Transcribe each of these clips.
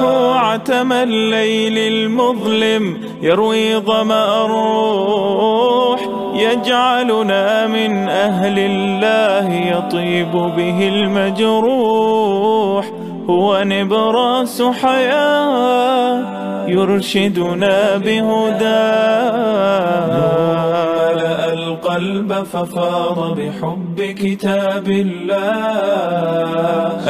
الرياح عتم الليل المظلم يروي ظمأ الروح يجعلنا من أهل الله يطيب به المجروح هو نبراس حياة يرشدنا بهداه القلب ففاض بحب كتاب الله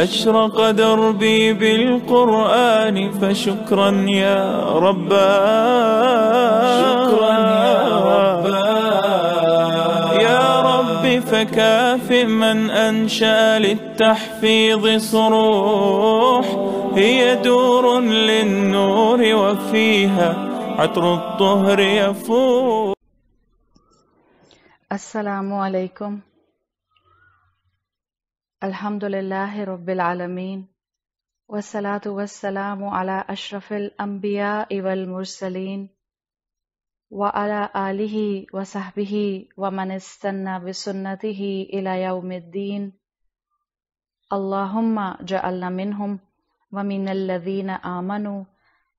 أشرق دربي بالقرآن فشكرا يا ربا شكرا يا ربا يا رب فكافئ من أنشأ للتحفيظ صروح هي دور للنور وفيها عطر الطهر يفوح السلام عليكم الحمد لله رب العالمين والصلاة والسلام على أشرف الأنبياء والمرسلين وعلى آله وصحبه ومن استنى بسنته إلى يوم الدين اللهم جعلنا منهم ومن الذين آمنوا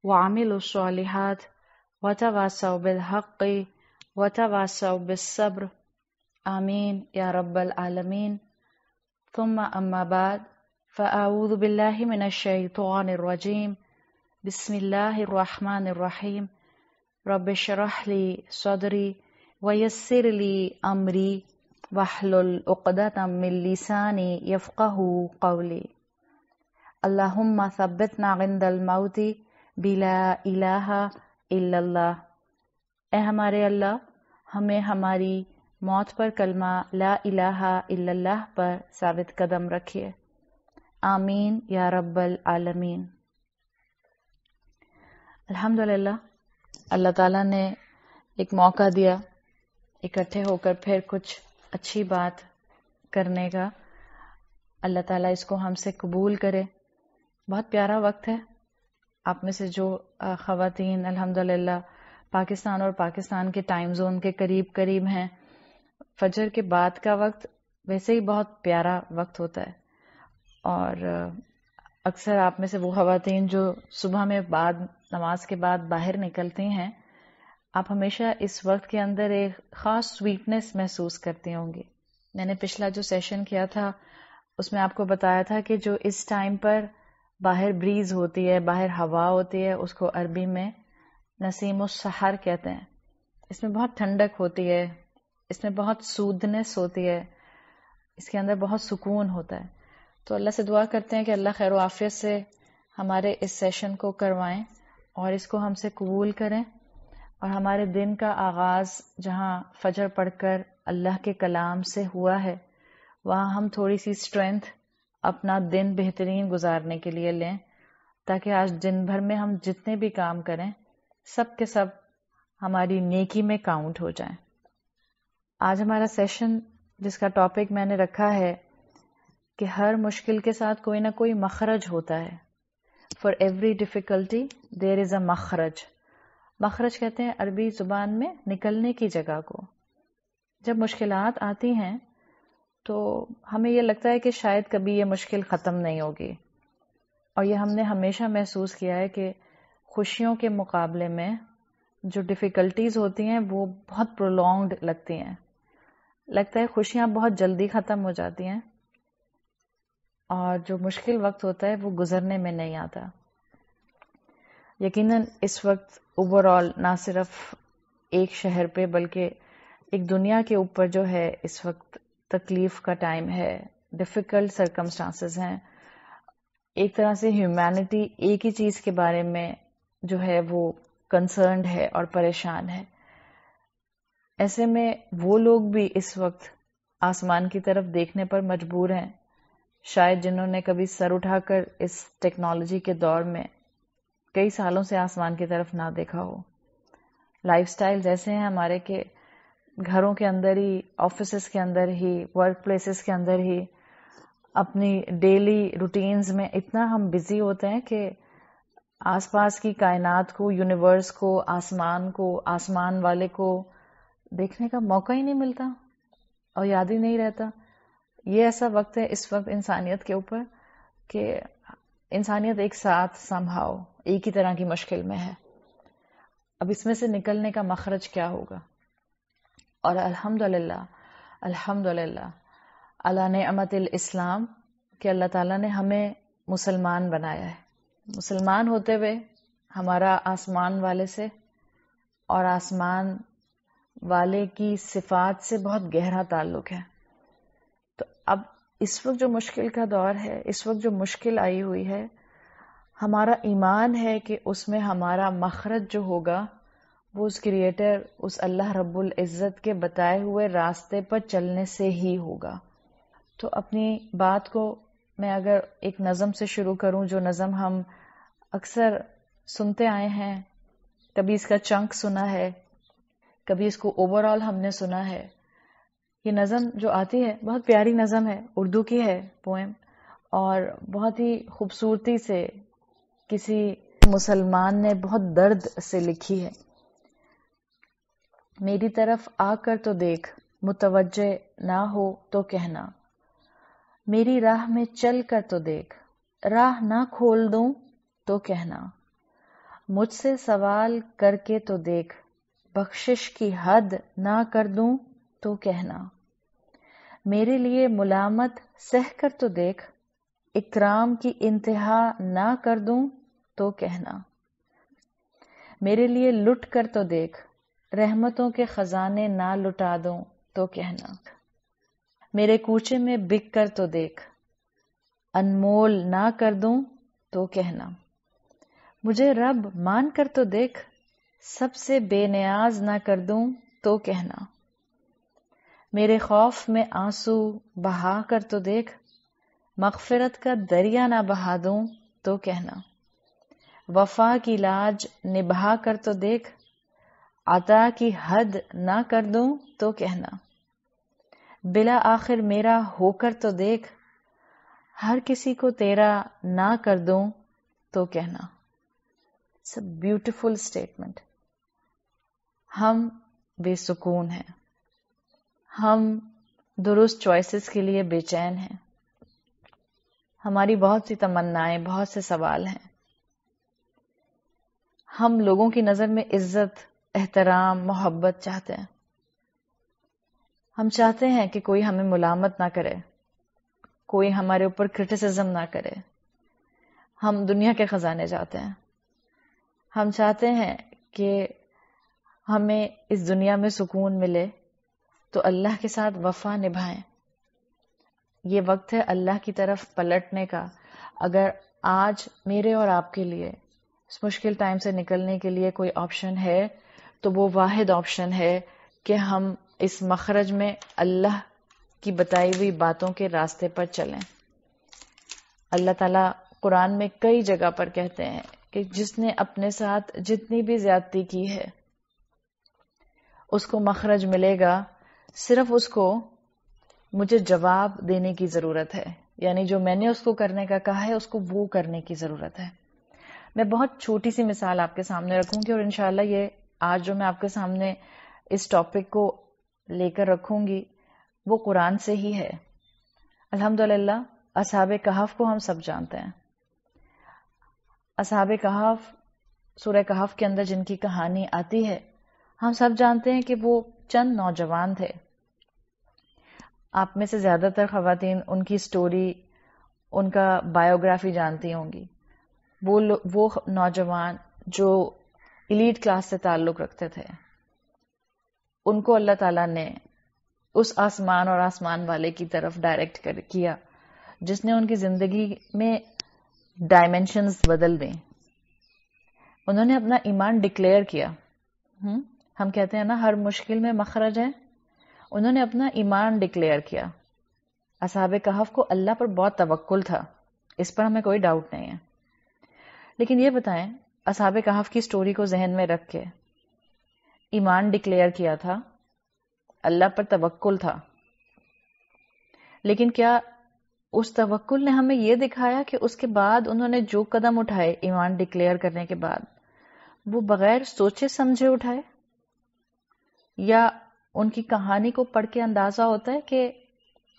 وعملوا الصالحات وتواصوا بالحق وتواصوا بالصبر آمين يا رب العالمين ثم أما بعد فأعوذ بالله من الشيطان الرجيم بسم الله الرحمن الرحيم رب اشرح لي صدري ويسر لي أمري واحلل عقدة من لساني يفقه قولي اللهم ثبتنا عند الموت بلا إله إلا الله اے ہمارے اللہ ہمیں ہماری मौत पर कलमा ला इलाहा इल्लल्लाह पर साबित कदम रखिए आमीन या रब्बल आलमीन अल्हम्दुलिल्लाह अल्लाह ताला ने एक मौका दिया इकट्ठे होकर फिर कुछ अच्छी बात करने का अल्लाह ताला इसको हमसे कबूल करे बहुत प्यारा वक्त है आप में से जो ख़वातीन अल्हम्दुलिल्लाह पाकिस्तान और पाकिस्तान के टाइम जोन के करीब करीब हैं फजर के बाद का वक्त वैसे ही बहुत प्यारा वक्त होता है और अक्सर आप में से वो खातन जो सुबह में बाद नमाज के बाद बाहर निकलती हैं आप हमेशा इस वक्त के अंदर एक ख़ास स्वीटनेस महसूस करते होंगे मैंने पिछला जो सेशन किया था उसमें आपको बताया था कि जो इस टाइम पर बाहर ब्रीज होती है बाहर हवा होती है उसको अरबी में नसीम सहार कहते हैं इसमें बहुत ठंडक होती है इसमें बहुत सूदनेस होती है इसके अंदर बहुत सुकून होता है तो अल्लाह से दुआ करते हैं कि अल्लाह खैर आफियत से हमारे इस सेशन को करवाएं और इसको हमसे कबूल करें और हमारे दिन का आगाज़ जहाँ फजर पढ़कर अल्लाह के कलाम से हुआ है वहाँ हम थोड़ी सी स्ट्रेंथ अपना दिन बेहतरीन गुजारने के लिए लें ताकि आज दिन भर में हम जितने भी काम करें सब के सब हमारी नेकी में काउंट हो जाएं आज हमारा सेशन जिसका टॉपिक मैंने रखा है कि हर मुश्किल के साथ कोई ना कोई मखरज होता है for every difficulty there is a मखरज मखरज कहते हैं अरबी ज़ुबान में निकलने की जगह को जब मुश्किल आती हैं तो हमें यह लगता है कि शायद कभी ये मुश्किल ख़त्म नहीं होगी और यह हमने हमेशा महसूस किया है कि खुशियों के मुकाबले में जो डिफ़िकल्टीज़ होती हैं वो बहुत प्रोलॉन्ग्ड लगती हैं लगता है खुशियां बहुत जल्दी ख़त्म हो जाती हैं और जो मुश्किल वक्त होता है वो गुजरने में नहीं आता यकीनन इस वक्त ओवरऑल ना सिर्फ एक शहर पे बल्कि एक दुनिया के ऊपर जो है इस वक्त तकलीफ का टाइम है डिफ़िकल्ट सरकमस्टांसेस हैं एक तरह से ह्यूमैनिटी एक ही चीज़ के बारे में जो है वो कंसर्नड है और परेशान है ऐसे में वो लोग भी इस वक्त आसमान की तरफ देखने पर मजबूर हैं शायद जिन्होंने कभी सर उठाकर इस टेक्नोलॉजी के दौर में कई सालों से आसमान की तरफ ना देखा हो लाइफ स्टाइल जैसे हैं हमारे के घरों के अंदर ही ऑफिस के अंदर ही वर्क प्लेसेस के अंदर ही अपनी डेली रूटीन्स में इतना हम बिजी होते हैं कि आसपास की कायनात को यूनिवर्स को आसमान को आसमान वाले को देखने का मौका ही नहीं मिलता और याद ही नहीं रहता ये ऐसा वक्त है इस वक्त इंसानियत के ऊपर कि इंसानियत एक साथ संभाव एक ही तरह की मुश्किल में है अब इसमें से निकलने का मखरज क्या होगा और अल्हम्दुलिल्लाह अल्हम्दुलिल्लाह ने अमत इस्लाम के अल्लाह ताला ने हमें मुसलमान बनाया है मुसलमान होते हुए हमारा आसमान वाले से और आसमान वाले की सिफात से बहुत गहरा ताल्लुक है तो अब इस वक्त जो मुश्किल का दौर है इस वक्त जो मुश्किल आई हुई है हमारा ईमान है कि उसमें हमारा मखरज जो होगा वो उस क्रिएटर उस अल्लाह रब्बुल इज़्ज़त के बताए हुए रास्ते पर चलने से ही होगा तो अपनी बात को मैं अगर एक नज़म से शुरू करूं जो नज़म हम अक्सर सुनते आए हैं कभी इसका चंक सुना है कभी इसको ओवरऑल हमने सुना है ये नज़म जो आती है बहुत प्यारी नज़म है उर्दू की है पोएम और बहुत ही खूबसूरती से किसी मुसलमान ने बहुत दर्द से लिखी है मेरी तरफ आकर तो देख मुतवजह ना हो तो कहना मेरी राह में चल कर तो देख राह ना खोल दू तो कहना मुझसे सवाल करके तो देख बख्शिश की हद ना कर दूं तो कहना मेरे लिए मुलामत सह कर तो देख इकराम की इंतहा ना कर दूं तो कहना मेरे लिए लुट कर तो देख रहमतों के खजाने ना लुटा दूं तो कहना मेरे कूचे में बिक कर तो देख अनमोल ना कर दूं तो कहना मुझे रब मान कर तो देख सबसे बेनियाज ना कर दूं तो कहना मेरे खौफ में आंसू बहा कर तो देख मगफिरत का दरिया ना बहा दूं तो कहना वफा की लाज निभा कर तो देख आता की हद ना कर दूं तो कहना बिला आखिर मेरा होकर तो देख हर किसी को तेरा ना कर दूं तो कहना इट्स अ ब्यूटिफुल स्टेटमेंट हम बेसुकून हैं हम दुरुस्त चॉइसेस के लिए बेचैन हैं हमारी बहुत सी तमन्नाएं बहुत से सवाल हैं हम लोगों की नज़र में इज्जत एहतराम मोहब्बत चाहते हैं हम चाहते हैं कि कोई हमें मुलामत ना करे कोई हमारे ऊपर क्रिटिसिज्म ना करे हम दुनिया के खजाने जाते हैं हम चाहते हैं कि हमें इस दुनिया में सुकून मिले तो अल्लाह के साथ वफा निभाएं ये वक्त है अल्लाह की तरफ पलटने का अगर आज मेरे और आपके लिए इस मुश्किल टाइम से निकलने के लिए कोई ऑप्शन है तो वो वाहिद ऑप्शन है कि हम इस मखरज में अल्लाह की बताई हुई बातों के रास्ते पर चलें अल्लाह ताला कुरान में कई जगह पर कहते हैं कि जिसने अपने साथ जितनी भी ज्यादती की है उसको मखरज मिलेगा सिर्फ उसको मुझे जवाब देने की जरूरत है यानी जो मैंने उसको करने का कहा है उसको वो करने की जरूरत है मैं बहुत छोटी सी मिसाल आपके सामने रखूंगी और इनशाला ये आज जो मैं आपके सामने इस टॉपिक को लेकर रखूंगी वो कुरान से ही है अल्हम्दुलिल्लाह असाब कहफ को हम सब जानते हैं असहाब कहफ सूर्य कहफ के अंदर जिनकी कहानी आती है हम सब जानते हैं कि वो चंद नौजवान थे आप में से ज़्यादातर खातन उनकी स्टोरी उनका बायोग्राफी जानती होंगी वो वो नौजवान जो इलीट क्लास से ताल्लुक़ रखते थे उनको अल्लाह ताला ने उस आसमान और आसमान वाले की तरफ डायरेक्ट कर किया जिसने उनकी ज़िंदगी में डायमेंशंस बदल दें उन्होंने अपना ईमान डिक्लेयर किया हुँ? हम्म? हम कहते हैं ना हर मुश्किल में मखरज है उन्होंने अपना ईमान डिक्लेयर किया असहाब कहफ को अल्लाह पर बहुत तवक्ल था इस पर हमें कोई डाउट नहीं है लेकिन ये बताएं असहाब कहफ की स्टोरी को जहन में रख के ईमान डिक्लेयर किया था अल्लाह पर तवक्ल था लेकिन क्या उस तवक्ल ने हमें यह दिखाया कि उसके बाद उन्होंने जो कदम उठाए ईमान डिक्लेयर करने के बाद वो बगैर सोचे समझे उठाए या उनकी कहानी को पढ़ के अंदाजा होता है कि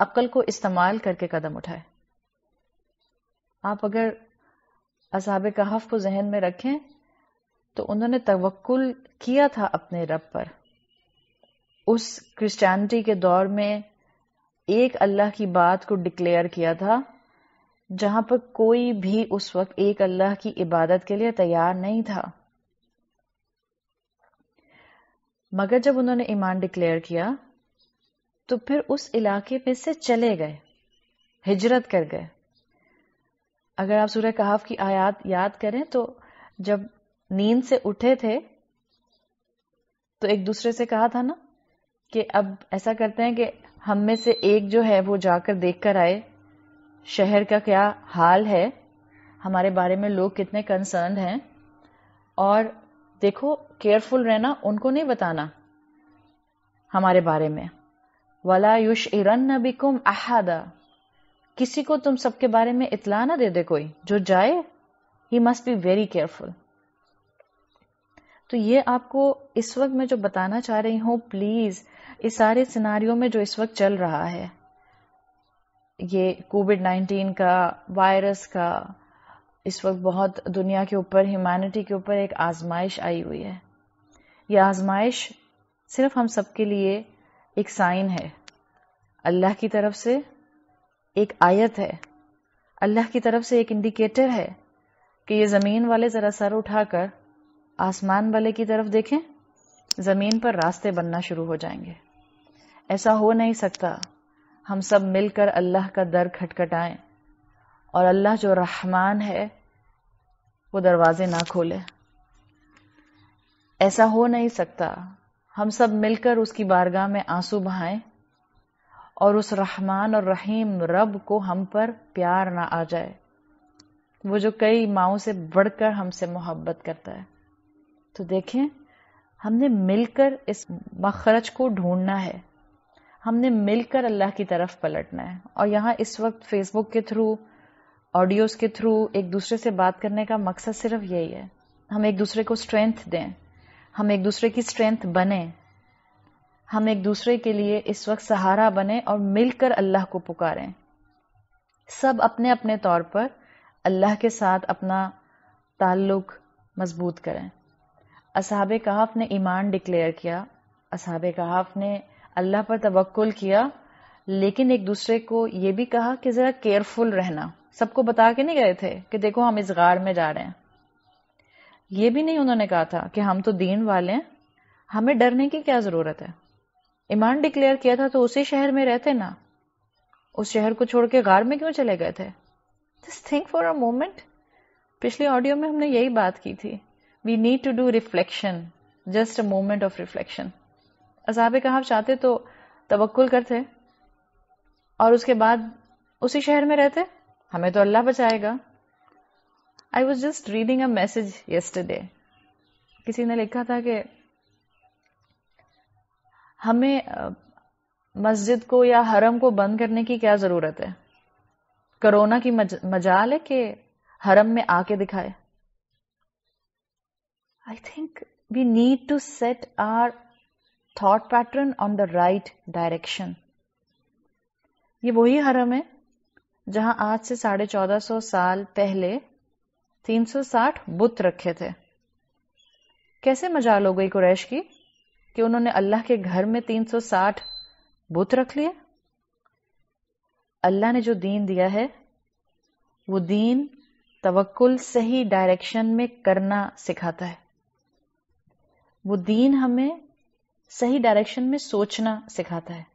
अक्ल को इस्तेमाल करके कदम उठाए आप अगर असाब कहफ को जहन में रखें तो उन्होंने तवक्ल किया था अपने रब पर उस क्रिश्चियनिटी के दौर में एक अल्लाह की बात को डिक्लेयर किया था जहां पर कोई भी उस वक्त एक अल्लाह की इबादत के लिए तैयार नहीं था मगर जब उन्होंने ईमान डिक्लेयर किया तो फिर उस इलाके में से चले गए हिजरत कर गए अगर आप सूर्य कहाफ की आयात याद करें तो जब नींद से उठे थे तो एक दूसरे से कहा था ना कि अब ऐसा करते हैं कि हम में से एक जो है वो जाकर देख कर आए शहर का क्या हाल है हमारे बारे में लोग कितने कंसर्न हैं और देखो केयरफुल रहना उनको नहीं बताना हमारे बारे में वला युश इरन निकुम अहादा किसी को तुम सबके बारे में इतला ना दे दे कोई जो जाए he must be very careful तो ये आपको इस वक्त मैं जो बताना चाह रही हूं प्लीज इस सारे सिनारियों में जो इस वक्त चल रहा है ये कोविड नाइन्टीन का वायरस का इस वक्त बहुत दुनिया के ऊपर ह्यूमैनिटी के ऊपर एक आजमाइश आई हुई है यह आजमाइश सिर्फ हम सबके लिए एक साइन है अल्लाह की तरफ से एक आयत है अल्लाह की तरफ से एक इंडिकेटर है कि ये ज़मीन वाले ज़रा सर उठाकर आसमान वाले की तरफ देखें ज़मीन पर रास्ते बनना शुरू हो जाएंगे ऐसा हो नहीं सकता हम सब मिलकर अल्लाह का दर खटखटाएं और अल्लाह जो रहमान है वो दरवाजे ना खोले ऐसा हो नहीं सकता हम सब मिलकर उसकी बारगाह में आंसू बहाए और उस रहमान और रहीम रब को हम पर प्यार ना आ जाए वो जो कई माओ से बढ़कर हमसे मोहब्बत करता है तो देखें हमने मिलकर इस मखरज को ढूंढना है हमने मिलकर अल्लाह की तरफ पलटना है और यहाँ इस वक्त फेसबुक के थ्रू ऑडियोज के थ्रू एक दूसरे से बात करने का मकसद सिर्फ यही है हम एक दूसरे को स्ट्रेंथ दें हम एक दूसरे की स्ट्रेंथ बने हम एक दूसरे के लिए इस वक्त सहारा बने और मिलकर अल्लाह को पुकारें सब अपने अपने तौर पर अल्लाह के साथ अपना ताल्लुक मजबूत करें असहाब कहाफ ने ईमान डिक्लेयर किया असहाब कहाफ ने अल्लाह पर तवक्ल किया लेकिन एक दूसरे को ये भी कहा कि ज़रा केयरफुल रहना सबको बता के नहीं गए थे कि देखो हम इस गार में जा रहे हैं ये भी नहीं उन्होंने कहा था कि हम तो दीन वाले हैं हमें डरने की क्या जरूरत है ईमान डिक्लेयर किया था तो उसी शहर में रहते ना उस शहर को छोड़ के गार में क्यों चले गए थे this think for a moment पिछले ऑडियो में हमने यही बात की थी we need to do reflection just a moment of reflection अजाब कहा चाहते तो तवक्ल करते और उसके बाद उसी शहर में रहते हमें तो अल्लाह बचाएगा I was just reading a message day किसी ने लिखा था कि हमें मस्जिद को या हरम को बंद करने की क्या जरूरत है कोरोना की मज, मजाल है कि हरम में आके दिखाए I think we need to set our thought pattern on the right direction ये वही हरम है जहां आज से साढ़े चौदह सौ साल पहले 360 बुत रखे थे कैसे मजाल हो गई कुरैश की कि उन्होंने अल्लाह के घर में 360 बुत रख लिए अल्लाह ने जो दीन दिया है वो दीन तवक्ल सही डायरेक्शन में करना सिखाता है वो दीन हमें सही डायरेक्शन में सोचना सिखाता है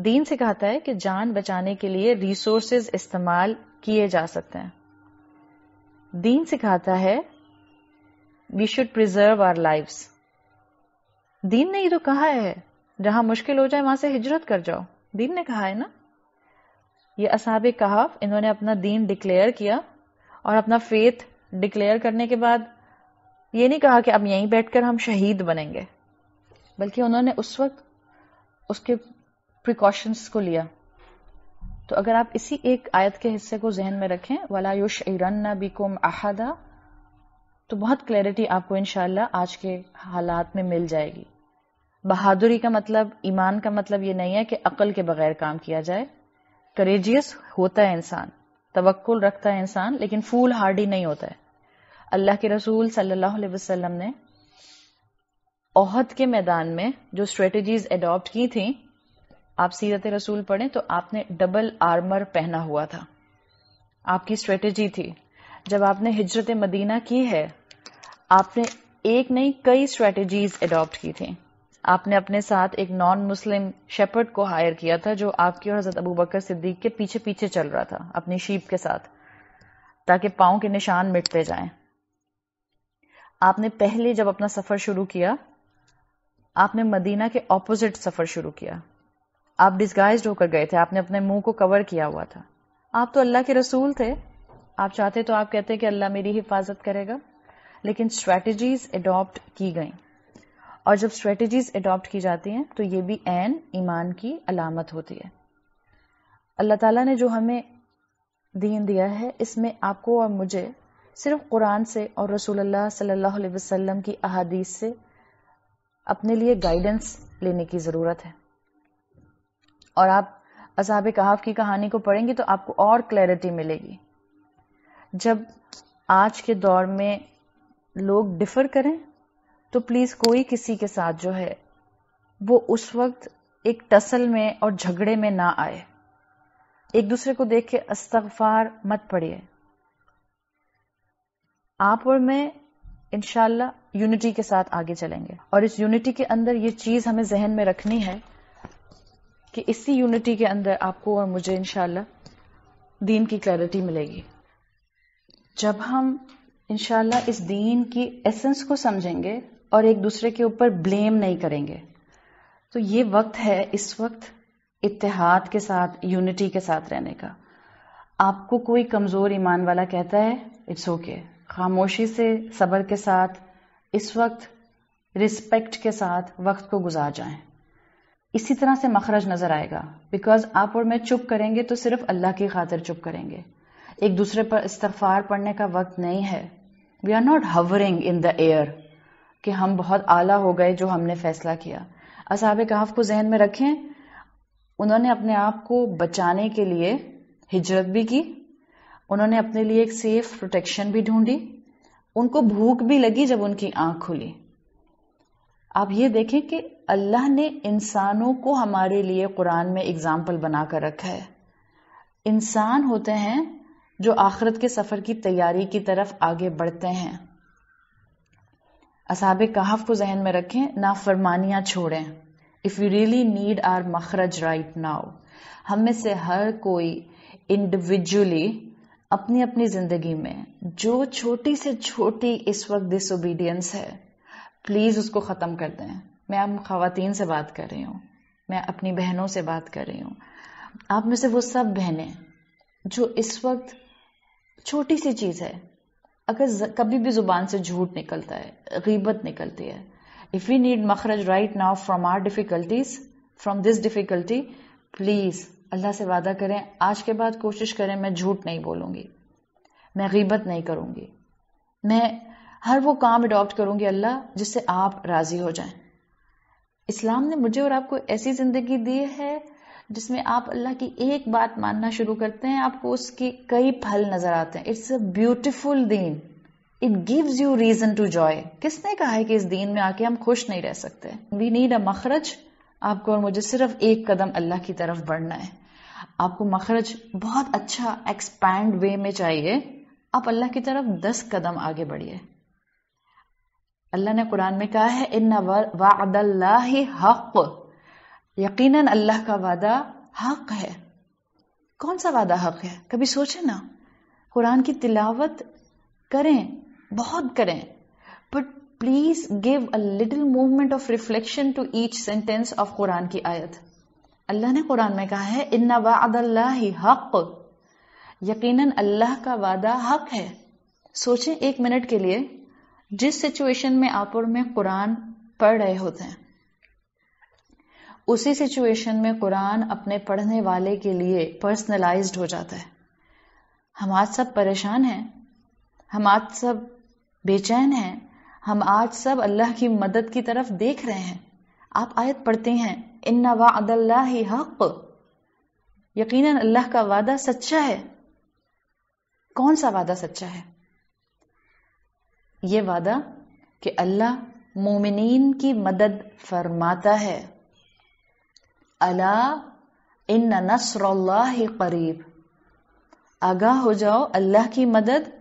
दीन सिखाता है कि जान बचाने के लिए रिसोर्सेज इस्तेमाल किए जा सकते हैं दीन सिखाता है we should preserve our life दीन ने ये तो कहा है जहां मुश्किल हो जाए वहां से हिजरत कर जाओ दीन ने कहा है ना ये असाब कहा इन्होंने अपना दीन डिक्लेयर किया और अपना फेथ डिक्लेयर करने के बाद ये नहीं कहा कि अब यहीं बैठकर हम शहीद बनेंगे बल्कि उन्होंने उस वक्त उसके प्रिकॉशंस को लिया तो अगर आप इसी एक आयत के हिस्से को जहन में रखें वाला युश इरन्ना बिकुम अहदा तो बहुत क्लैरिटी आपको इनशाला आज के हालात में मिल जाएगी बहादुरी का मतलब ईमान का मतलब ये नहीं है कि अकल के बगैर काम किया जाए करेजियस होता है इंसान तवक्ल रखता है इंसान लेकिन फूल हार्डी नहीं होता है अल्लाह के रसूल सल्लल्लाहु अलैहि वसल्लम ने ओहद के मैदान में जो स्ट्रेटजीज एडॉप्ट की थी आप सीरत रसूल पढ़ें तो आपने डबल आर्मर पहना हुआ था आपकी स्ट्रेटेजी थी जब आपने हिजरत मदीना की है आपने एक नहीं कई स्ट्रेटजीज एडॉप्ट की थी आपने अपने साथ एक नॉन मुस्लिम शेपर्ड को हायर किया था जो आपकी और हजरत अबू बकर सिद्दीक के पीछे पीछे चल रहा था अपनी शीप के साथ ताकि पाओ के निशान मिटते जाएं आपने पहले जब अपना सफर शुरू किया आपने मदीना के ऑपोजिट सफर शुरू किया आप डिस्गाइज होकर गए थे आपने अपने मुंह को कवर किया हुआ था आप तो अल्लाह के रसूल थे आप चाहते तो आप कहते कि अल्लाह मेरी हिफाजत करेगा लेकिन स्ट्रेटजीज एडॉप्ट की गई और जब स्ट्रेटजीज एडॉप्ट की जाती हैं तो ये भी एन ईमान की अलामत होती है अल्लाह ताला ने जो हमें दीन दिया है इसमें आपको और मुझे सिर्फ कुरान से और रसूल सल्लल्लाहु वसलम की अहादीस से अपने लिए गाइडेंस लेने की ज़रूरत है और आप असाब कहाफ की कहानी को पढ़ेंगे तो आपको और क्लैरिटी मिलेगी जब आज के दौर में लोग डिफर करें तो प्लीज़ कोई किसी के साथ जो है वो उस वक्त एक टसल में और झगड़े में ना आए एक दूसरे को देख के अस्तफार मत पड़िए आप और मैं इनशाला यूनिटी के साथ आगे चलेंगे और इस यूनिटी के अंदर ये चीज़ हमें जहन में रखनी है कि इसी यूनिटी के अंदर आपको और मुझे इनशाला दीन की क्लैरिटी मिलेगी जब हम इनशाला इस दीन की एसेंस को समझेंगे और एक दूसरे के ऊपर ब्लेम नहीं करेंगे तो ये वक्त है इस वक्त इतिहाद के साथ यूनिटी के साथ रहने का आपको कोई कमज़ोर ईमान वाला कहता है इट्स ओके okay. खामोशी से सब्र के साथ इस वक्त रिस्पेक्ट के साथ वक्त को गुजार जाएं इसी तरह से मखरज नजर आएगा बिकॉज आप और मैं चुप करेंगे तो सिर्फ अल्लाह की खातिर चुप करेंगे एक दूसरे पर इस्तफार पढ़ने का वक्त नहीं है we are not hovering in the air कि हम बहुत आला हो गए जो हमने फैसला किया असाब कहाफ को जहन में रखें उन्होंने अपने आप को बचाने के लिए हिजरत भी की उन्होंने अपने लिए एक सेफ प्रोटेक्शन भी ढूंढी उनको भूख भी लगी जब उनकी आंख खुली आप ये देखें कि अल्लाह ने इंसानों को हमारे लिए कुरान में एग्जाम्पल बना कर रखा है इंसान होते हैं जो आखरत के सफर की तैयारी की तरफ आगे बढ़ते हैं असाब कहाफ को जहन में रखें ना फरमानियां छोड़ें if you really need our मखरज राइट नाउ हम में से हर कोई इंडिविजुअली अपनी अपनी जिंदगी में जो छोटी से छोटी इस वक्त डिसोबीडियंस है प्लीज उसको खत्म कर दें मैं अब खातन से बात कर रही हूँ मैं अपनी बहनों से बात कर रही हूँ आप में से वो सब बहनें जो इस वक्त छोटी सी चीज़ है अगर कभी भी जुबान से झूठ निकलता है गीबत निकलती है इफ़ वी नीड मखरज right now from our difficulties from this difficulty please अल्लाह से वादा करें आज के बाद कोशिश करें मैं झूठ नहीं बोलूँगी मैं गीबत नहीं करूँगी मैं हर वो काम अडॉप्ट करूँगी अल्लाह जिससे आप राज़ी हो जाएं इस्लाम ने मुझे और आपको ऐसी जिंदगी दी है जिसमें आप अल्लाह की एक बात मानना शुरू करते हैं आपको उसके कई फल नजर आते हैं इट्स अ ब्यूटिफुल दीन it gives you reason to joy किसने कहा है कि इस दीन में आके हम खुश नहीं रह सकते वी नीड अ मखरज आपको और मुझे सिर्फ एक कदम अल्लाह की तरफ बढ़ना है आपको मखरज बहुत अच्छा एक्सपैंड वे में चाहिए आप अल्लाह की तरफ दस कदम आगे बढ़िए अल्लाह ने कुरान में कहा है इन वाही हक यकीन अल्लाह का वादा हक है कौन सा वादा हक है कभी सोचे ना कुरान की तिलावत करें बहुत करें but please give a little movement of reflection to each sentence of Quran की आयत अल्लाह ने कुरान में कहा है इन वाही हक यकीन अल्लाह का वादा हक है सोचें एक मिनट के लिए जिस सिचुएशन में आप और मैं कुरान पढ़ रहे होते हैं उसी सिचुएशन में कुरान अपने पढ़ने वाले के लिए पर्सनलाइज हो जाता है हम आज सब परेशान हैं हम आज सब बेचैन हैं हम आज सब अल्लाह की मदद की तरफ देख रहे हैं आप आयत पढ़ते हैं इन्ना वादल्ला ही हक यकीनन अल्लाह का वादा सच्चा है कौन सा वादा सच्चा है ये वादा कि अल्लाह मोमिन की मदद फरमाता है अला इन नसर करीब आगाह हो जाओ अल्लाह की मदद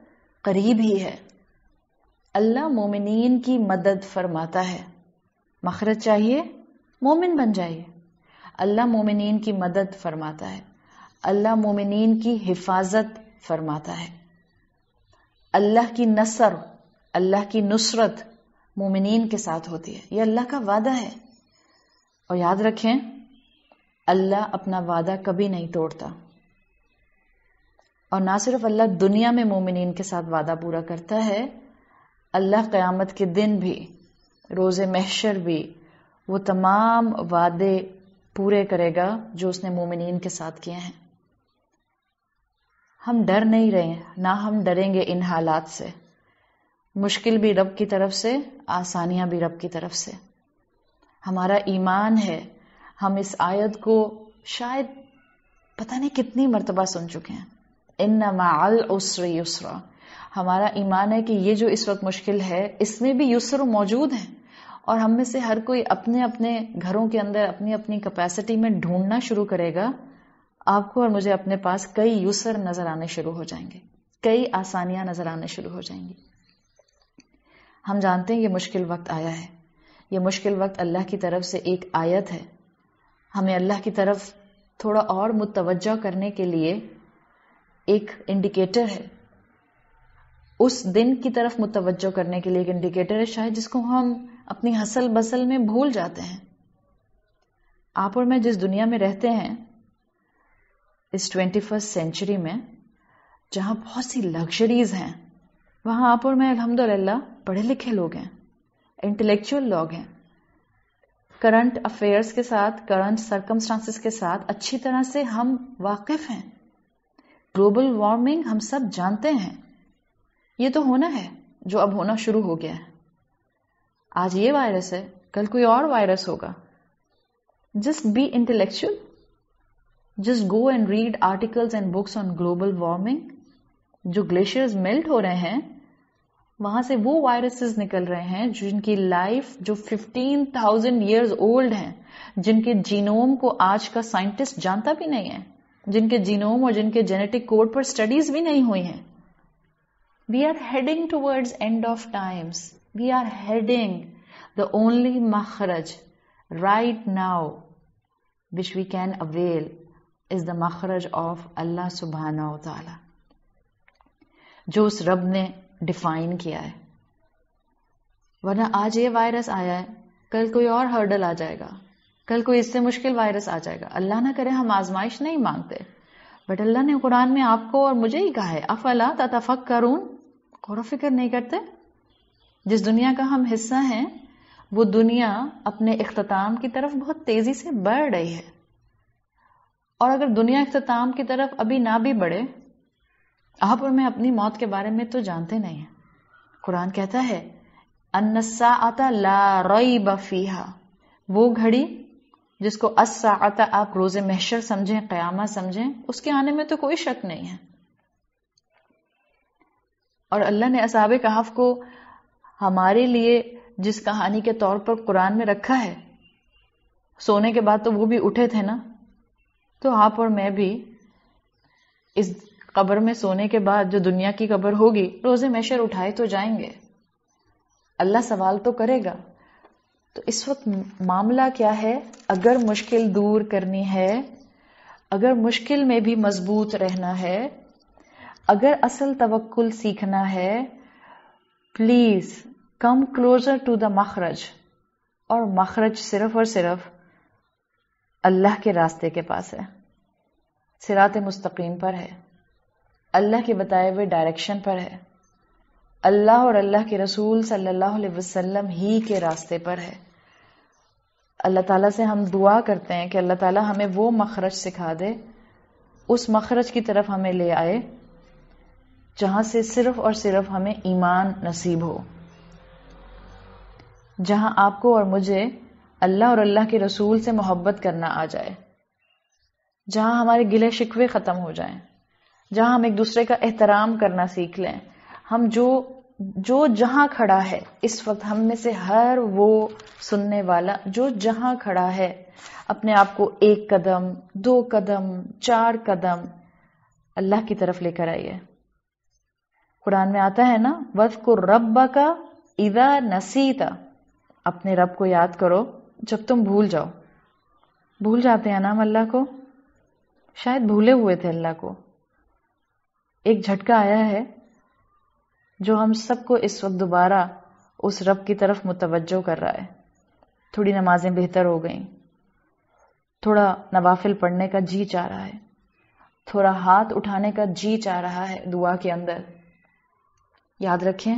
करीब ही है अल्लाह मोमिन की मदद फरमाता है मखरत चाहिए मोमिन बन जाइए अल्लाह मोमिन की मदद फरमाता है अल्लाह मोमिन की हिफाजत फरमाता है अल्लाह की नसर अल्लाह की नुसरत मोमिन के साथ होती है यह अल्लाह का वादा है और याद रखें अल्लाह अपना वादा कभी नहीं तोड़ता और ना सिर्फ अल्लाह दुनिया में मोमिन के साथ वादा पूरा करता है अल्लाह क्यामत के दिन भी रोज़ महशर भी वो तमाम वादे पूरे करेगा जो उसने मोमिन के साथ किए हैं हम डर नहीं रहे ना हम डरेंगे इन हालात से मुश्किल भी रब की तरफ से आसानियां भी रब की तरफ से हमारा ईमान है हम इस आयत को शायद पता नहीं कितनी मरतबा सुन चुके हैं इन नमाल उसर युसरा हमारा ईमान है कि ये जो इस वक्त मुश्किल है इसमें भी युसर मौजूद है और हम में से हर कोई अपने अपने घरों के अंदर अपनी अपनी कैपेसिटी में ढूंढना शुरू करेगा आपको और मुझे अपने पास कई यूसर नजर आने शुरू हो जाएंगे कई आसानियां नजर आने शुरू हो जाएंगी हम जानते हैं ये मुश्किल वक्त आया है ये मुश्किल वक्त अल्लाह की तरफ से एक आयत है हमें अल्लाह की तरफ थोड़ा और मुतवज़ करने के लिए एक इंडिकेटर है उस दिन की तरफ मुतवज़ो करने के लिए एक इंडिकेटर है शायद जिसको हम अपनी हसल बसल में भूल जाते हैं आप और मैं जिस दुनिया में रहते हैं इस ट्वेंटी फर्स्ट सेंचुरी में जहाँ बहुत सी लग्जरीज हैं वहाँ आप और मैं अल्हम्दुलिल्लाह पढ़े लिखे लोग हैं इंटेलेक्चुअल लोग हैं करंट अफेयर्स के साथ करंट सर्कमस्टांसिस के साथ अच्छी तरह से हम वाकिफ हैं ग्लोबल वार्मिंग हम सब जानते हैं ये तो होना है जो अब होना शुरू हो गया है आज ये वायरस है कल कोई और वायरस होगा just be intellectual just go and read articles and books on global warming जो ग्लेशियर्स मेल्ट हो रहे हैं वहां से वो वायरसेस निकल रहे हैं जिनकी लाइफ जो 15,000 ईयर्स ओल्ड हैं जिनके जीनोम को आज का साइंटिस्ट जानता भी नहीं है जिनके जीनोम और जिनके जेनेटिक कोड पर स्टडीज भी नहीं हुई हैं we are heading towards end of times we are heading the only मखरज right now which we can avail is the मखरज ऑफ अल्लाह सुबहाना जो उस रब ने डिफाइन किया है वरना आज ये वायरस आया है कल कोई और हर्डल आ जाएगा कल कोई इससे मुश्किल वायरस आ जाएगा अल्लाह ना करे हम आजमाइश नहीं मांगते बट अल्लाह ने कुरान में आपको और मुझे ही कहा है अफला तफक करून गौर फिक्र नहीं करते जिस दुनिया का हम हिस्सा हैं वो दुनिया अपने अख्ताम की तरफ बहुत तेजी से बढ़ रही है और अगर दुनिया अख्ताम की तरफ अभी ना भी बढ़े आप और मैं अपनी मौत के बारे में तो जानते नहीं है कुरान कहता है अन्नसा आता ला रई बफीहा वो घड़ी जिसको अस्सा आता आप रोजे महशर समझें कयामा समझें उसके आने में तो कोई शक नहीं है और अल्लाह ने असाब कहाफ को हमारे लिए जिस कहानी के तौर पर कुरान में रखा है सोने के बाद तो वो भी उठे थे ना तो आप और मैं भी इस कब्र में सोने के बाद जो दुनिया की कब्र होगी रोजे मैशर उठाए तो जाएंगे अल्लाह सवाल तो करेगा तो इस वक्त मामला क्या है अगर मुश्किल दूर करनी है अगर मुश्किल में भी मजबूत रहना है अगर असल तवक्कुल सीखना है please come closer to the मखरज और मखरज सिर्फ और सिर्फ अल्लाह के रास्ते के पास है सिरात मुस्तकीम पर है अल्लाह के बताए हुए डायरेक्शन पर है अल्लाह और अल्लाह के रसूल सल्लल्लाहु अलैहि वसल्लम ही के रास्ते पर है अल्लाह ताला से हम दुआ करते हैं कि अल्लाह ताला हमें वो मखरज सिखा दे उस मखरज की तरफ हमें ले आए जहां से सिर्फ और सिर्फ हमें ईमान नसीब हो जहां आपको और मुझे अल्लाह और अल्लाह के रसूल से मोहब्बत करना आ जाए जहां हमारे गिले शिकवे ख़त्म हो जाएं जहां हम एक दूसरे का एहतराम करना सीख लें हम जो जो जहां खड़ा है इस वक्त हम में से हर वो सुनने वाला जो जहां खड़ा है अपने आप को एक कदम दो कदम चार कदम अल्लाह की तरफ लेकर आइए कुरान में आता है ना वफ को रब का इदा नसीता अपने रब को याद करो जब तुम भूल जाओ भूल जाते हैं ना हम अल्लाह को शायद भूले हुए थे अल्लाह को एक झटका आया है जो हम सबको इस वक्त दोबारा उस रब की तरफ मुतवजो कर रहा है थोड़ी नमाजें बेहतर हो गई थोड़ा नवाफिल पढ़ने का जी चाह रहा है थोड़ा हाथ उठाने का जी चाह रहा है दुआ के अंदर याद रखें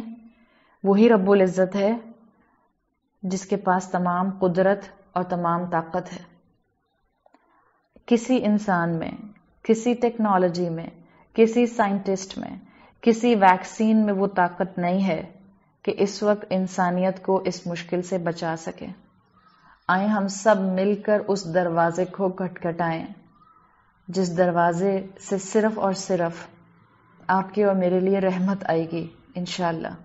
वही रब्बुल इज़्ज़त है जिसके पास तमाम कुदरत और तमाम ताकत है किसी इंसान में किसी टेक्नोलॉजी में किसी साइंटिस्ट में किसी वैक्सीन में वो ताकत नहीं है कि इस वक्त इंसानियत को इस मुश्किल से बचा सके आए हम सब मिलकर उस दरवाजे को खटखटाएं जिस दरवाजे से सिर्फ और सिर्फ आपके और मेरे लिए रहमत आएगी इनशाला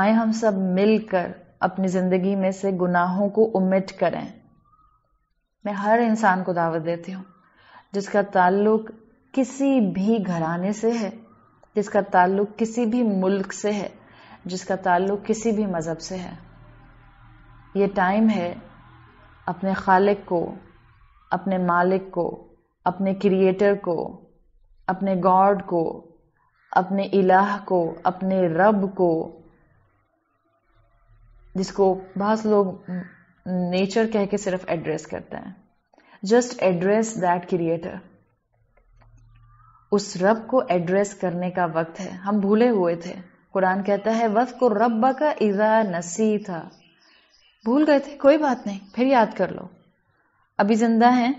आए हम सब मिलकर अपनी ज़िंदगी में से गुनाहों को उमिट करें मैं हर इंसान को दावत देती हूँ जिसका ताल्लुक किसी भी घराने से है जिसका ताल्लुक किसी भी मुल्क से है जिसका ताल्लुक किसी भी मज़हब से है ये टाइम है अपने खालिक को अपने मालिक को अपने क्रिएटर को अपने गॉड को अपने इलाह को अपने रब को जिसको बहुत लोग नेचर कह के सिर्फ एड्रेस करते हैं जस्ट एड्रेस दैट क्रिएटर उस रब को एड्रेस करने का वक्त है हम भूले हुए थे कुरान कहता है वफ को रब का इजा नसी था भूल गए थे कोई बात नहीं फिर याद कर लो अभी जिंदा हैं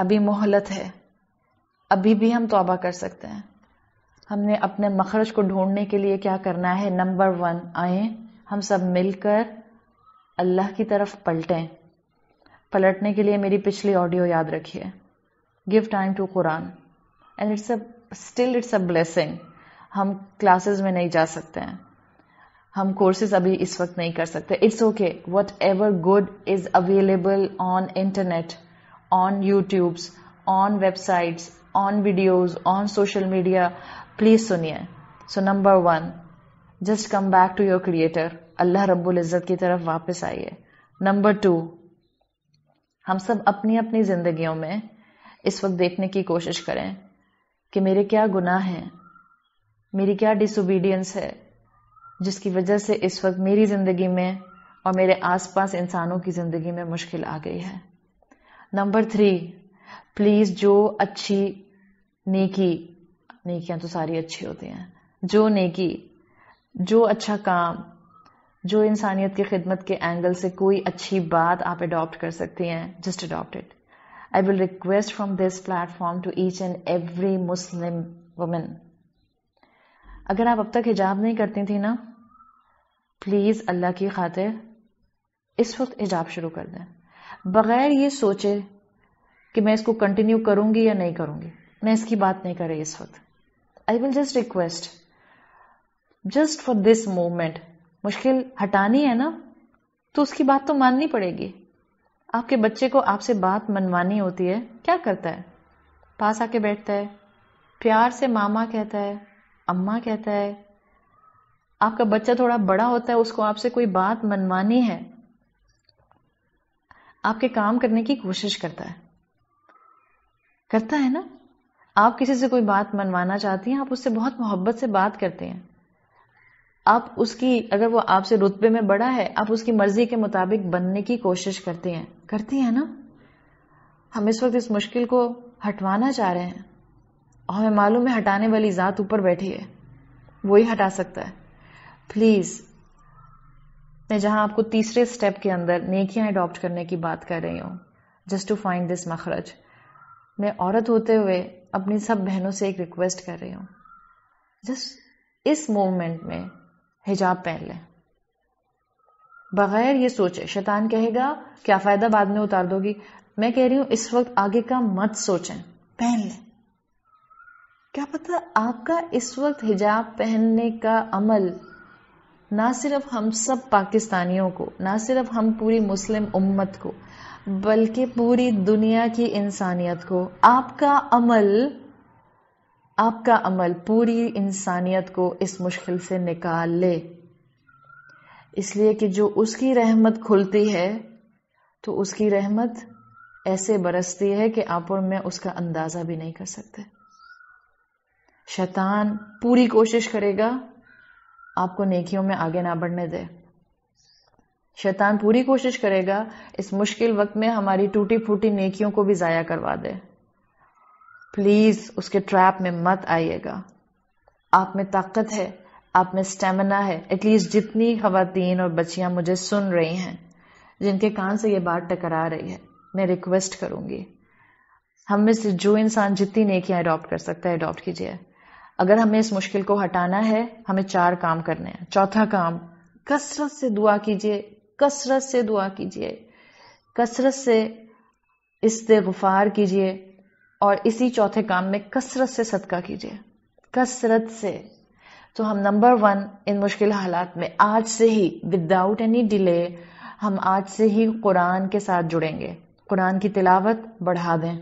अभी मोहलत है अभी भी हम तोबा कर सकते हैं हमने अपने मखरज को ढूंढने के लिए क्या करना है नंबर वन आए हम सब मिलकर अल्लाह की तरफ पलटें पलटने के लिए मेरी पिछली ऑडियो याद रखिए give time to Quran and it's a still it's a blessing हम क्लासेस में नहीं जा सकते हैं हम कोर्सेज अभी इस वक्त नहीं कर सकते it's okay whatever good is available on internet on YouTubes on websites on videos on social media please सुनिए so number one just come back to your creator अल्लाह रब्बुल इज़्ज़त की तरफ वापस आइए नंबर टू हम सब अपनी अपनी जिंदगियों में इस वक्त देखने की कोशिश करें कि मेरे क्या गुनाह हैं मेरी क्या डिसोबीडियंस है जिसकी वजह से इस वक्त मेरी ज़िंदगी में और मेरे आसपास इंसानों की ज़िंदगी में मुश्किल आ गई है नंबर थ्री प्लीज़ जो अच्छी नेकी नेकियां तो सारी अच्छी होती हैं जो नेकी जो अच्छा काम जो इंसानियत की खिदमत के एंगल से कोई अच्छी बात आप अडॉप्ट कर सकती हैं just adopt it I will request from this platform to each and every Muslim woman. अगर आप अब तक हिजाब नहीं करती थी ना प्लीज अल्लाह की खातिर इस वक्त हिजाब शुरू कर दें बगैर ये सोचे कि मैं इसको कंटिन्यू करूंगी या नहीं करूंगी मैं इसकी बात नहीं कर रही इस वक्त I will just request just for this moment मुश्किल हटानी है ना तो उसकी बात तो माननी पड़ेगी आपके बच्चे को आपसे बात मनवानी होती है क्या करता है पास आके बैठता है प्यार से मामा कहता है अम्मा कहता है आपका बच्चा थोड़ा बड़ा होता है उसको आपसे कोई बात मनवानी है आपके काम करने की कोशिश करता है करता है ना आप किसी से कोई बात मनवाना चाहती हैं आप उससे बहुत मोहब्बत से बात करते हैं आप उसकी अगर वो आपसे रुतबे में बड़ा है आप उसकी मर्जी के मुताबिक बनने की कोशिश करते हैं करती हैं ना हम इस वक्त इस मुश्किल को हटवाना चाह रहे हैं और हमें मालूम है हटाने वाली ज़ात ऊपर बैठी है वो ही हटा सकता है प्लीज़ मैं जहां आपको तीसरे स्टेप के अंदर नेकियां अडॉप्ट करने की बात कर रही हूँ जस्ट टू फाइंड दिस मखरज मैं औरत होते हुए अपनी सब बहनों से एक रिक्वेस्ट कर रही हूँ जस्ट इस मोमेंट में हिजाब पहन लें बगैर ये सोचे शैतान कहेगा क्या फायदा बाद में उतार दोगी मैं कह रही हूं इस वक्त आगे का मत सोचें पहन लें क्या पता आपका इस वक्त हिजाब पहनने का अमल ना सिर्फ हम सब पाकिस्तानियों को ना सिर्फ हम पूरी मुस्लिम उम्मत को बल्कि पूरी दुनिया की इंसानियत को आपका अमल आपका अमल पूरी इंसानियत को इस मुश्किल से निकाल ले इसलिए कि जो उसकी रहमत खुलती है तो उसकी रहमत ऐसे बरसती है कि आप और मैं उसका अंदाजा भी नहीं कर सकते शैतान पूरी कोशिश करेगा आपको नेकियों में आगे ना बढ़ने दे शैतान पूरी कोशिश करेगा इस मुश्किल वक्त में हमारी टूटी फूटी नेकियों को भी जाया करवा दे प्लीज उसके ट्रैप में मत आइएगा आप में ताकत है आप में स्टेमिना है एटलीस्ट जितनी खातन और बच्चियां मुझे सुन रही हैं जिनके कान से ये बात टकरा रही है मैं रिक्वेस्ट करूंगी हम में से जो इंसान जितनी नेकियां अडॉप्ट कर सकता है अडॉप्ट कीजिए अगर हमें इस मुश्किल को हटाना है हमें चार काम करने हैं चौथा काम कसरत से दुआ कीजिए कसरत से दुआ कीजिए कसरत से इस्तफार कीजिए और इसी चौथे काम में कसरत से सदका कीजिए कसरत से तो हम नंबर वन इन मुश्किल हालात में आज से ही विदाउट एनी डिले हम आज से ही कुरान के साथ जुड़ेंगे कुरान की तिलावत बढ़ा दें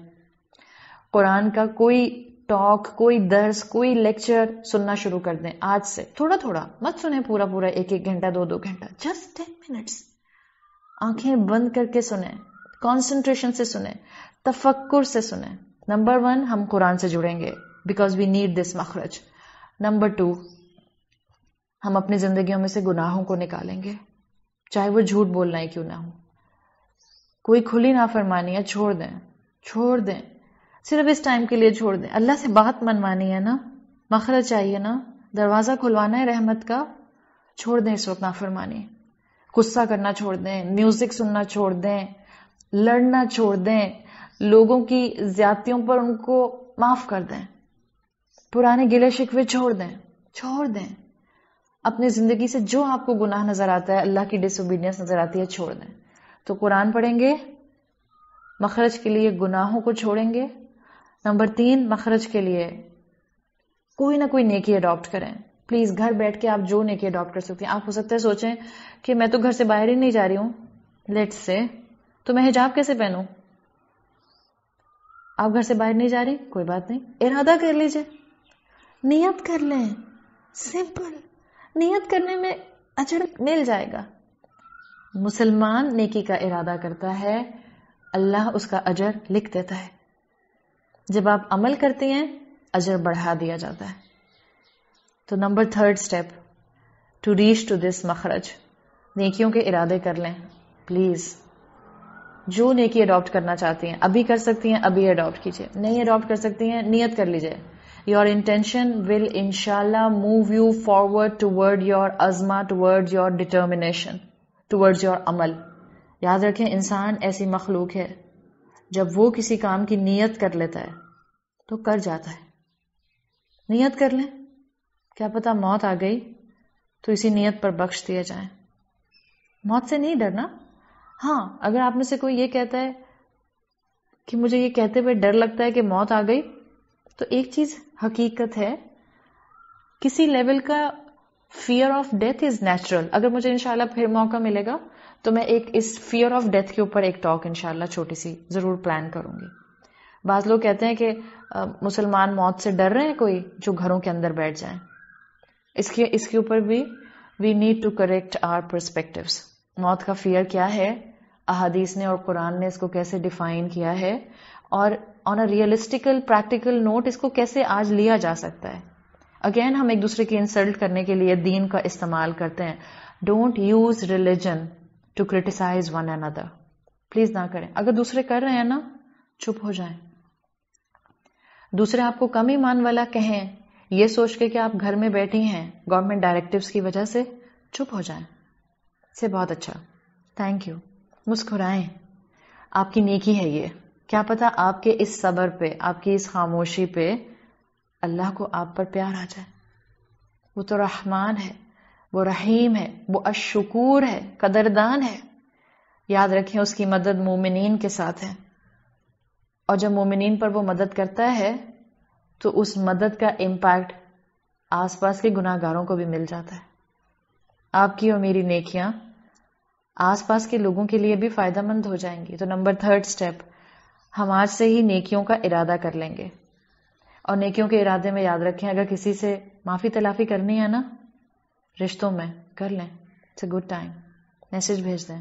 कुरान का कोई टॉक कोई दर्स कोई लेक्चर सुनना शुरू कर दें आज से थोड़ा थोड़ा मत सुने पूरा पूरा एक एक घंटा दो दो घंटा जस्ट टेन मिनट्स आंखें बंद करके सुने कंसंट्रेशन से सुने तफक्कुर से सुने नंबर वन हम कुरान से जुड़ेंगे बिकॉज वी नीड दिस मखरज नंबर टू हम अपनी जिंदगियों में से गुनाहों को निकालेंगे चाहे वो झूठ बोलना ही क्यों ना हो कोई खुली ना फरमानी है छोड़ दें छोड़ दें सिर्फ इस टाइम के लिए छोड़ दें अल्लाह से बात मनवानी है ना मखरज चाहिए ना दरवाजा खुलवाना है रहमत का छोड़ दें इस वक्त नाफरमानी गुस्सा करना छोड़ दें म्यूजिक सुनना छोड़ दें लड़ना छोड़ दें लोगों की ज्यादतियों पर उनको माफ कर दें पुराने गिले शिकवे छोड़ दें छोड़ दें अपनी जिंदगी से जो आपको गुनाह नजर आता है अल्लाह की डिसोबीडियंस नजर आती है छोड़ दें तो कुरान पढ़ेंगे मखरज के लिए गुनाहों को छोड़ेंगे नंबर तीन मखरज के लिए कोई ना कोई नेकी अडॉप्ट करें प्लीज घर बैठ के आप जो नेकी अडॉप्ट कर सकते हैं आप हो सकता है सोचें कि मैं तो घर से बाहर ही नहीं जा रही हूं लेट से तो मैं हिजाब कैसे पहनूं आप घर से बाहर नहीं जा रही कोई बात नहीं इरादा कर लीजिए नियत कर लें सिंपल नियत करने में अचड़ मिल जाएगा मुसलमान नेकी का इरादा करता है अल्लाह उसका अजर लिख देता है जब आप अमल करते हैं अजर बढ़ा दिया जाता है तो number third step to reach to this मखरज नेकियों के इरादे कर लें प्लीज़ जो नेकी अडॉप्ट करना चाहती हैं अभी कर सकती हैं अभी अडॉप्ट कीजिए नहीं अडॉप्ट कर सकती हैं नियत कर लीजिए योर इंटेंशन विल इनशाला move you forward toward your अजमा toward your determination towards your अमल याद रखें इंसान ऐसी मखलूक है जब वो किसी काम की नीयत कर लेता है तो कर जाता है नीयत कर लें क्या पता मौत आ गई तो इसी नीयत पर बख्श दिए जाए मौत से नहीं डरना हाँ अगर आप में से कोई ये कहता है कि मुझे ये कहते हुए डर लगता है कि मौत आ गई तो एक चीज हकीकत है किसी लेवल का fear of death is natural अगर मुझे इंशाल्लाह फिर मौका मिलेगा तो मैं एक इस फियर ऑफ डेथ के ऊपर एक टॉक इंशाल्लाह छोटी सी जरूर प्लान करूंगी बाज लोग कहते हैं कि मुसलमान मौत से डर रहे हैं कोई जो घरों के अंदर बैठ जाए इसके इसके ऊपर भी we need to correct our perspective मौत का फियर क्या है अहादीस ने और कुरान ने इसको कैसे डिफाइन किया है और on a realistical practical note इसको कैसे आज लिया जा सकता है अगेन हम एक दूसरे की इंसल्ट करने के लिए दीन का इस्तेमाल करते हैं don't use religion to criticise one another please ना करें अगर दूसरे कर रहे हैं ना चुप हो जाए दूसरे आपको कम ही मान वाला कहें यह सोच के कि आप घर में बैठी हैं गवर्नमेंट डायरेक्टिव्स की वजह से चुप हो जाए से बहुत अच्छा थैंक यू मुस्कुराएं आपकी नेकी है ये क्या पता आपके इस सबर पे आपकी इस खामोशी पे अल्लाह को आप पर प्यार आ जाए वो तो रहमान है वो रहीम है वो अशकूर है कदरदान है याद रखें उसकी मदद मोमिन के साथ है और जब मोमिन पर वो मदद करता है तो उस मदद का इम्पैक्ट आसपास के गुनाहगारों को भी मिल जाता है आपकी और मेरी नेकियां आसपास के लोगों के लिए भी फायदेमंद हो जाएंगी तो नंबर थर्ड स्टेप हम आज से ही नेकियों का इरादा कर लेंगे और नेकियों के इरादे में याद रखें अगर किसी से माफी तलाफी करनी है ना रिश्तों में कर लें it's a good time message भेज दें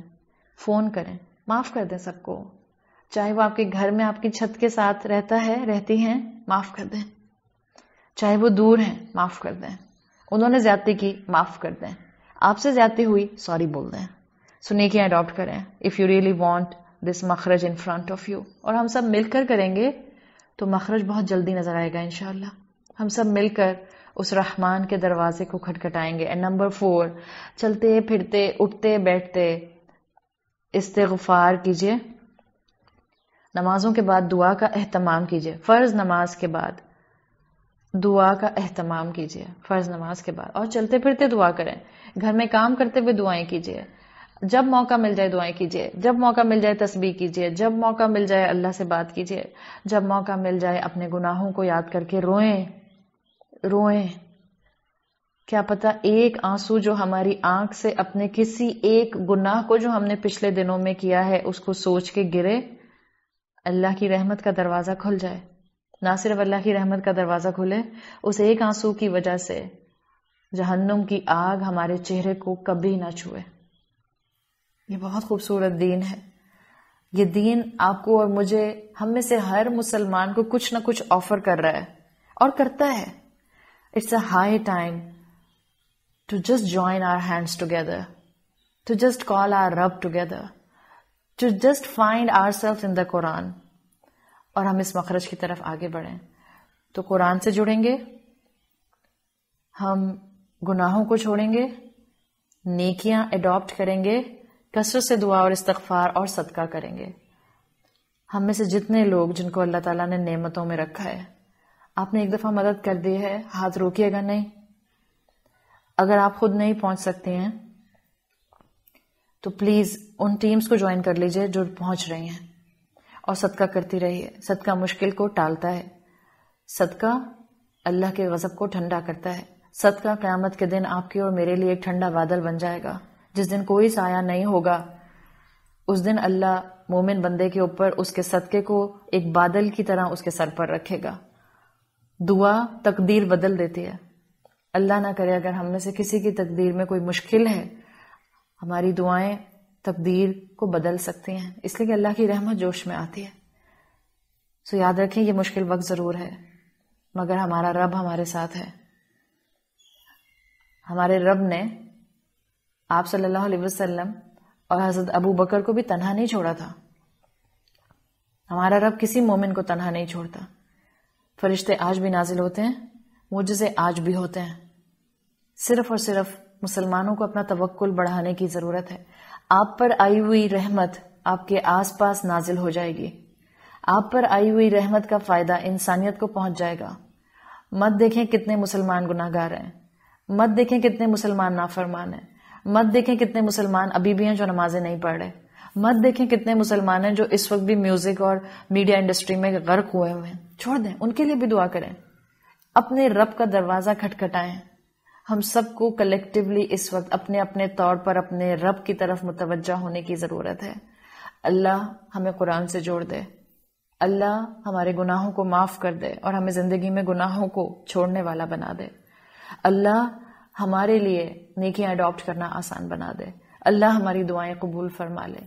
फोन करें माफ कर दें सबको चाहे वो आपके घर में आपकी छत के साथ रहता है रहती हैं माफ कर दें चाहे वो दूर हैं माफ कर दें उन्होंने ज्यादती की माफ कर दें आपसे ज्यादती हुई सॉरी बोल दें सो के अडॉप्ट करें if you really want this मखरज इन फ्रंट ऑफ यू और हम सब मिलकर करेंगे तो मखरज बहुत जल्दी नजर आएगा इनशाला हम सब मिलकर उस रहमान के दरवाजे को खटखटाएंगे एंड नंबर फोर चलते फिरते उठते बैठते इस्तफार कीजिए नमाजों के बाद दुआ का अहतमाम कीजिए फ़र्ज नमाज के बाद दुआ का अहतमाम कीजिए फ़र्ज नमाज के बाद और चलते फिरते दुआ करें घर में काम करते हुए दुआएं कीजिए जब मौका मिल जाए दुआएं कीजिए जब मौका मिल जाए तस्बीह कीजिए जब मौका मिल जाए अल्लाह से बात कीजिए जब मौका मिल जाए अपने गुनाहों को याद करके रोएं रोएं क्या पता एक आंसू जो हमारी आंख से अपने किसी एक गुनाह को जो हमने पिछले दिनों में किया है उसको सोच के गिरे अल्लाह की रहमत का दरवाजा खुल जाए ना सिर्फ अल्लाह की रहमत का दरवाजा खुले उस एक आंसू की वजह से जहन्नुम की आग हमारे चेहरे को कभी ना छुए ये बहुत खूबसूरत दीन है ये दीन आपको और मुझे हम में से हर मुसलमान को कुछ ना कुछ ऑफर कर रहा है और करता है it's a high time to just join our hands together to just call our रब together to just find our self in the Quran और हम इस मखरज की तरफ आगे बढ़े तो कुरान से जुड़ेंगे हम गुनाहों को छोड़ेंगे नेकियां एडॉप्ट करेंगे कसरत से दुआ और इस्तफार और सदका करेंगे हम में से जितने लोग जिनको अल्लाह ताला ने नेमतों में रखा है आपने एक दफ़ा मदद कर दी है हाथ रोकिएगा नहीं अगर आप खुद नहीं पहुंच सकते हैं तो प्लीज़ उन टीम्स को ज्वाइन कर लीजिए जो पहुंच रही हैं और सदका करती है सदका मुश्किल को टालता है सदका अल्लाह के गज़ब को ठंडा करता है सदका क़्यामत के दिन आपके और मेरे लिए एक ठंडा बादल बन जाएगा जिस दिन कोई साया नहीं होगा उस दिन अल्लाह मोमिन बंदे के ऊपर उसके सदके को एक बादल की तरह उसके सर पर रखेगा दुआ तकदीर बदल देती है अल्लाह ना करे अगर हम में से किसी की तकदीर में कोई मुश्किल है हमारी दुआएं तकदीर को बदल सकती हैं इसलिए अल्लाह की रहमत जोश में आती है सो याद रखें ये मुश्किल वक्त ज़रूर है मगर हमारा रब हमारे साथ है हमारे रब ने आप सल्लल्लाहु अलैहि वसल्लम और हजरत अबू बकर को भी तनहा नहीं छोड़ा था हमारा रब किसी मोमिन को तनहा नहीं छोड़ता फरिश्ते आज भी नाजिल होते हैं मुझसे आज भी होते हैं सिर्फ और सिर्फ मुसलमानों को अपना तवक्ल बढ़ाने की ज़रूरत है आप पर आई हुई रहमत आपके आसपास नाजिल हो जाएगी आप पर आई हुई रहमत का फ़ायदा इंसानियत को पहुंच जाएगा मत देखें कितने मुसलमान गुनाहगार हैं मत देखें कितने मुसलमान नाफरमान हैं मत देखें कितने मुसलमान अभी भी हैं जो नमाजें नहीं पढ़ रहे मत देखें कितने मुसलमान हैं जो इस वक्त भी म्यूजिक और मीडिया इंडस्ट्री में गर्क हुए हुए हैं छोड़ दें उनके लिए भी दुआ करें अपने रब का दरवाजा खटखटाएं हम सबको कलेक्टिवली इस वक्त अपने अपने तौर पर अपने रब की तरफ मुतवजह होने की जरूरत है अल्लाह हमें कुरान से जोड़ दे अल्लाह हमारे गुनाहों को माफ कर दे और हमें जिंदगी में गुनाहों को छोड़ने वाला बना दे अल्लाह हमारे लिए नेकियां अडॉप्ट करना आसान बना दे अल्लाह हमारी दुआएं कबूल फरमा ले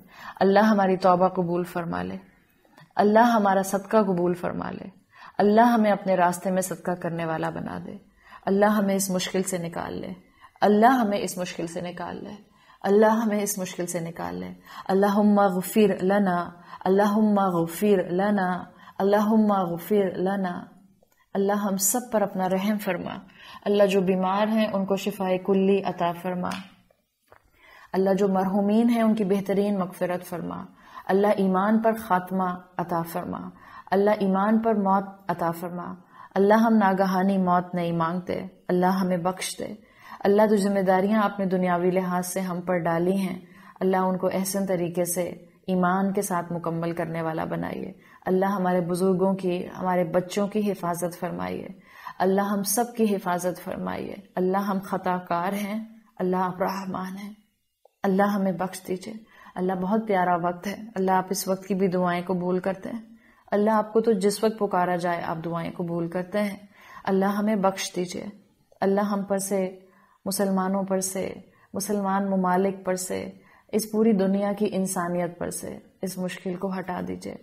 अल्लाह हमारी तौबा कबूल फरमा ले अल्लाह हमारा सदका कबूल फरमा ले अल्लाह हमें अपने रास्ते में सदका करने वाला बना दे अल्लाह हमें इस मुश्किल से निकाल ले अल्लाह हमें इस मुश्किल से निकाल ले अल्लाह हमें इस मुश्किल से निकाल ले अल्लाह गफिर लना अल्लाह गफिर लना अल्लाह गफिर लना अल्लाह हम सब पर अपना रहम फरमा अल्लाह जो बीमार हैं उनको शिफाए कुल्ली अता फरमा अल्लाह जो मरहूमिन हैं उनकी बेहतरीन मकफरत फरमा अल्लाह ईमान पर ख़ात्मा अता फरमा अल्लाह ईमान पर मौत अता फरमा अल्लाह हम नागहानी मौत नहीं मांगते अल्लाह हमें बख्श दे अल्लाह जो जिम्मेदारियां आपने दुनियावी लिहाज से हम पर डाली हैं अल्लाह उनको एहसन तरीके से ईमान के साथ मुकम्मल करने वाला बनाइए अल्लाह हमारे बुज़ुर्गों की हमारे बच्चों की हिफाजत फरमाइए अल्लाह हम सब की हिफाजत फरमाइए अल्लाह हम ख़ताकार हैं अल्लाह आप रहमान हैं अल्लाह हमें बख्श दीजिए अल्लाह बहुत प्यारा वक्त है अल्लाह आप इस वक्त की भी दुआएं कबूल करते हैं अल्लाह आपको तो जिस वक्त पुकारा जाए आप दुआएं कबूल करते हैं अल्लाह हमें बख्श दीजिए अल्लाह हम पर से मुसलमानों पर से मुसलमान ममालिक पर से इस पूरी दुनिया की इंसानियत पर से इस मुश्किल को हटा दीजिए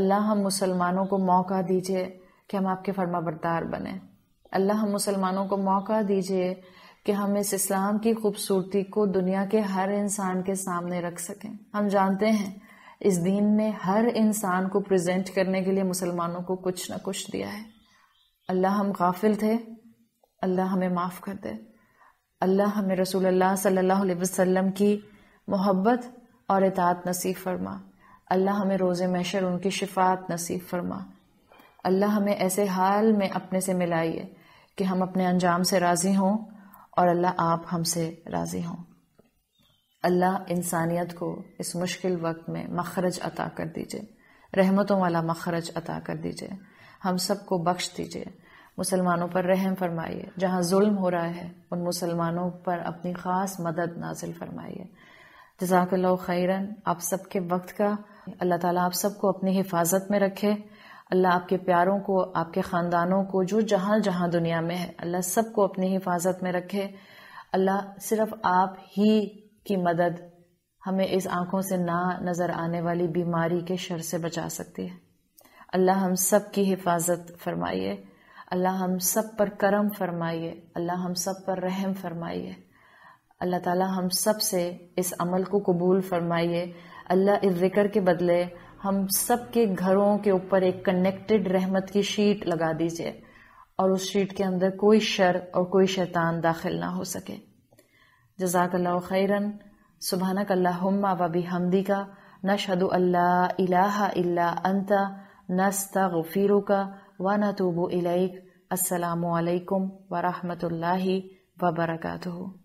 अल्लाह हम मुसलमानों को मौका दीजिए कि हम आपके फर्मा बरदार बने अल्लाह हम मुसलमानों को मौका दीजिए कि हम इस इस्लाम की खूबसूरती को दुनिया के हर इंसान के सामने रख सकें हम जानते हैं इस दीन ने हर इंसान को प्रेजेंट करने के लिए मुसलमानों को कुछ ना कुछ दिया है अल्लाह हम गाफिल थे अल्लाह हमें माफ़ कर दे अल्लाह हमें रसूल अल्लाह सल्लल्लाहु अलैहि वसल्लम की मोहब्बत और इतात नसीब फरमा अल्लाह हमें रोज़ मैशर उनकी शिफात नसीब फरमा अल्लाह हमें ऐसे हाल में अपने से मिलाइए कि हम अपने अंजाम से राज़ी हों और अल्लाह आप हमसे राज़ी हों अल्लाह इंसानियत को इस मुश्किल वक्त में मखरज अता कर दीजिए रहमतों वाला मखरज अता कर दीजिए हम सबको बख्श दीजिए मुसलमानों पर रहम फरमाइए जहाँ जुल्म हो रहा है उन मुसलमानों पर अपनी ख़ास मदद नाजिल फरमाइए जजाकल्ला खैरन आप सबके वक्त का अल्लाह ताला आप सबको अपनी हिफाजत में रखे अल्लाह आपके प्यारों को आपके ख़ानदानों को जो जहां जहां दुनिया में है अल्लाह सबको अपनी हिफाजत में रखे अल्लाह सिर्फ आप ही की मदद हमें इस आंखों से ना नज़र आने वाली बीमारी के शर से बचा सकती है अल्लाह हम सब की हिफाजत फरमाइए अल्लाह हम सब पर करम फरमाइए अल्लाह हम सब पर रहम फरमाइए अल्लाह ताला हम सब से इस अमल को कबूल फरमाइए अल्लाह इस जिक्र के बदले हम सबके घरों के ऊपर एक कनेक्टेड रहमत की शीट लगा दीजिए और उस शीट के अंदर कोई शर और कोई शैतान दाखिल ना हो सके जजाकल्ला खैरन सुबहानक कल्लाहुम्मा वबी हमदी का नशहद अल्लाह इलाहा इल्ला अंता नस्तगफिरु का व न तोबो इलाइक असलकम व रहमतुल्लाहि